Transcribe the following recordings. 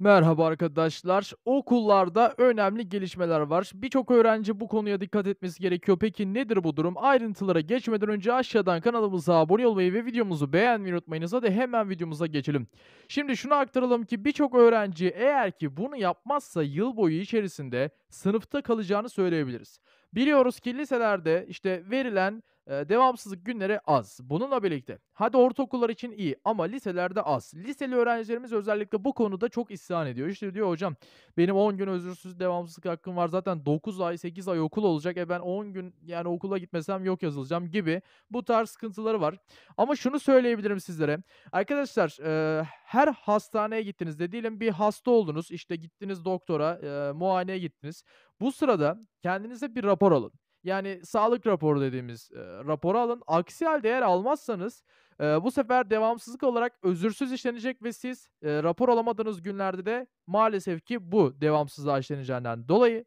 Merhaba arkadaşlar. Okullarda önemli gelişmeler var. Birçok öğrenci bu konuya dikkat etmesi gerekiyor. Peki nedir bu durum? Ayrıntılara geçmeden önce aşağıdan kanalımıza abone olmayı ve videomuzu beğenmeyi unutmayınız. Hadi hemen videomuza geçelim. Şimdi şunu aktaralım ki birçok öğrenci eğer ki bunu yapmazsa yıl boyu içerisinde sınıfta kalacağını söyleyebiliriz. Biliyoruz ki liselerde işte verilen e, devamsızlık günleri az. Bununla birlikte hadi ortaokullar için iyi ama liselerde az. Liseli öğrencilerimiz özellikle bu konuda çok isyan ediyor. İşte diyor hocam benim 10 gün özürsüz devamsızlık hakkım var. Zaten 9 ay 8 ay okul olacak. E ben 10 gün yani okula gitmesem yok yazılacağım gibi bu tarz sıkıntıları var. Ama şunu söyleyebilirim sizlere. Arkadaşlar e, her hastaneye gittiniz de diyelim bir hasta oldunuz işte gittiniz doktora e, muayeneye gittiniz. Bu sırada kendinize bir rapor alın. Yani sağlık raporu dediğimiz e, raporu alın. Aksi halde eğer almazsanız e, bu sefer devamsızlık olarak özürsüz işlenecek ve siz e, rapor alamadığınız günlerde de maalesef ki bu devamsızlığa işleneceğinden dolayı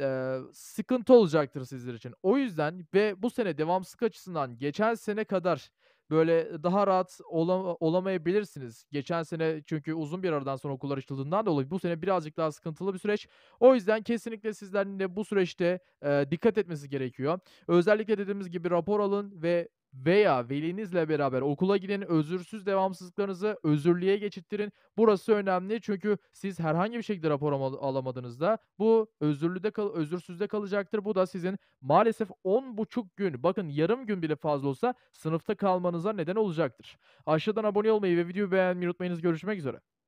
e, sıkıntı olacaktır sizler için. O yüzden ve bu sene devamsızlık açısından geçen sene kadar böyle daha rahat olam- olamayabilirsiniz. Geçen sene çünkü uzun bir aradan sonra okullar açıldığından dolayı bu sene birazcık daha sıkıntılı bir süreç. O yüzden kesinlikle sizlerin de bu süreçte e, dikkat etmesi gerekiyor. Özellikle dediğimiz gibi rapor alın ve veya velinizle beraber okula gidin. Özürsüz devamsızlıklarınızı özürlüğe geçittirin. Burası önemli çünkü siz herhangi bir şekilde rapor alamadığınızda bu özürlüde kal özürsüzde kalacaktır. Bu da sizin maalesef 10,5 gün bakın yarım gün bile fazla olsa sınıfta kalmanıza neden olacaktır. Aşağıdan abone olmayı ve videoyu beğenmeyi unutmayınız. Görüşmek üzere.